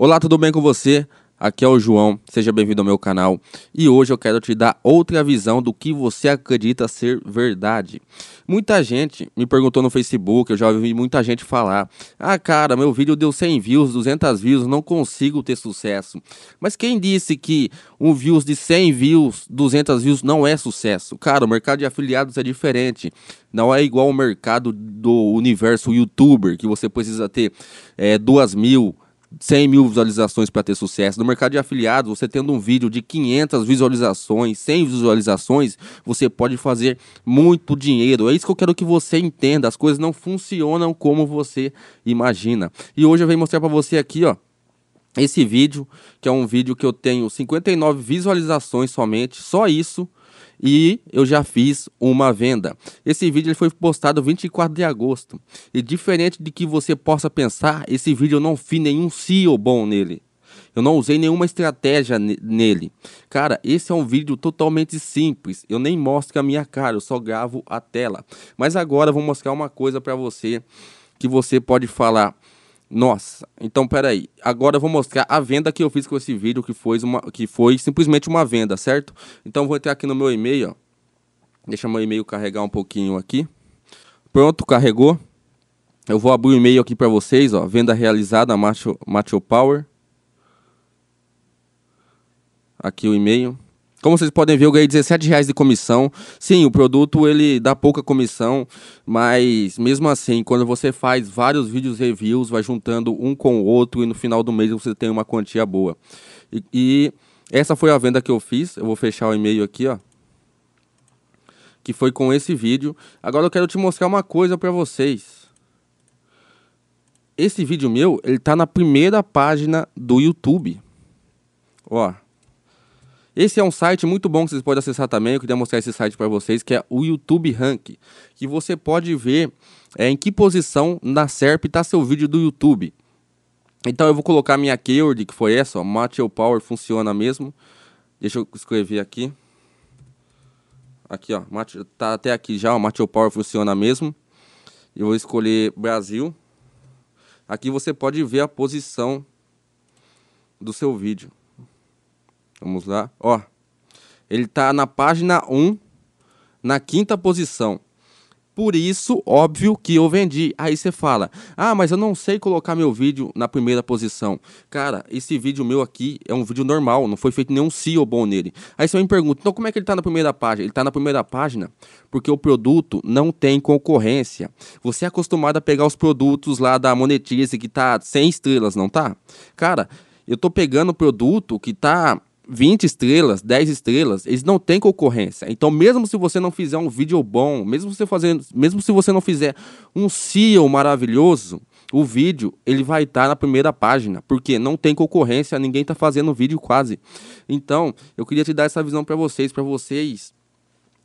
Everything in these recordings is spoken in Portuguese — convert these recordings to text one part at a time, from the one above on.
Olá, tudo bem com você? Aqui é o João, seja bem-vindo ao meu canal e hoje eu quero te dar outra visão do que você acredita ser verdade. Muita gente me perguntou no Facebook, eu já ouvi muita gente falar: Ah, cara, meu vídeo deu 100 views, 200 views, não consigo ter sucesso. Mas quem disse que um views de 100 views, 200 views não é sucesso? Cara, o mercado de afiliados é diferente. Não é igual o mercado do universo youtuber, que você precisa ter é, eh, 2 mil 100 mil visualizações para ter sucesso. No mercado de afiliados, você tendo um vídeo de 500 visualizações, 100 visualizações, você pode fazer muito dinheiro. É isso que eu quero que você entenda. As coisas não funcionam como você imagina. E hoje eu venho mostrar para você aqui, ó, esse vídeo, que é um vídeo que eu tenho 59 visualizações somente, só isso e eu já fiz uma venda. Esse vídeo foi postado 24 de agosto. E diferente de que você possa pensar, esse vídeo eu não fiz nenhum CEO bom nele. Eu não usei nenhuma estratégia nele. Cara, esse é um vídeo totalmente simples. Eu nem mostro a minha cara, eu só gravo a tela. Mas agora eu vou mostrar uma coisa para você que você pode falar nossa, então peraí. Agora eu vou mostrar a venda que eu fiz com esse vídeo, que foi, uma, que foi simplesmente uma venda, certo? Então vou entrar aqui no meu e-mail, ó. Deixa meu e-mail carregar um pouquinho aqui. Pronto, carregou. Eu vou abrir o e-mail aqui para vocês, ó. Venda realizada, Macho, Macho Power. Aqui o e-mail. Como vocês podem ver, eu ganhei 17 reais de comissão. Sim, o produto ele dá pouca comissão, mas mesmo assim, quando você faz vários vídeos reviews, vai juntando um com o outro e no final do mês você tem uma quantia boa. E, e essa foi a venda que eu fiz. Eu vou fechar o e-mail aqui, ó. Que foi com esse vídeo. Agora eu quero te mostrar uma coisa para vocês. Esse vídeo meu, ele tá na primeira página do YouTube. Ó. Esse é um site muito bom que vocês podem acessar também. Eu queria mostrar esse site para vocês, que é o YouTube Rank, que você pode ver é, em que posição na SERP está seu vídeo do YouTube. Então eu vou colocar minha keyword, que foi essa, ó, Matthew Power funciona mesmo. Deixa eu escrever aqui. Aqui, ó, tá até aqui já, o Matthew Power funciona mesmo. Eu vou escolher Brasil. Aqui você pode ver a posição do seu vídeo. Vamos lá. Ó, ele está na página 1, na quinta posição. Por isso, óbvio que eu vendi. Aí você fala: Ah, mas eu não sei colocar meu vídeo na primeira posição. Cara, esse vídeo meu aqui é um vídeo normal, não foi feito nenhum CEO bom nele. Aí você me pergunta: Então, como é que ele está na primeira página? Ele está na primeira página porque o produto não tem concorrência. Você é acostumado a pegar os produtos lá da Monetize que tá sem estrelas, não tá? Cara, eu tô pegando o produto que tá 20 estrelas, 10 estrelas, eles não têm concorrência. Então, mesmo se você não fizer um vídeo bom, mesmo você fazendo, mesmo se você não fizer um CEO maravilhoso, o vídeo ele vai estar tá na primeira página, porque não tem concorrência, ninguém está fazendo vídeo quase. Então, eu queria te dar essa visão para vocês, para vocês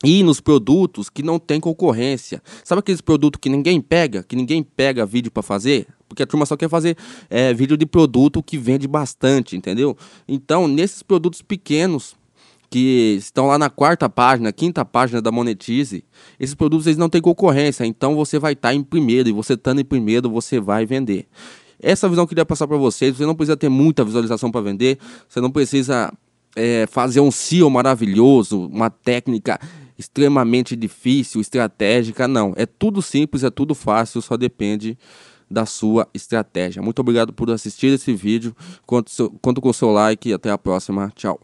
ir nos produtos que não tem concorrência. Sabe aqueles produtos que ninguém pega, que ninguém pega vídeo para fazer? porque a turma só quer fazer é, vídeo de produto que vende bastante, entendeu? Então, nesses produtos pequenos que estão lá na quarta página, quinta página da Monetize, esses produtos eles não têm concorrência, então você vai estar tá em primeiro e você estando em primeiro, você vai vender. Essa visão que eu queria passar para vocês, você não precisa ter muita visualização para vender, você não precisa é, fazer um SEO maravilhoso, uma técnica extremamente difícil, estratégica, não. É tudo simples, é tudo fácil, só depende da sua estratégia. Muito obrigado por assistir esse vídeo. Conto, seu, conto com o seu like e até a próxima. Tchau.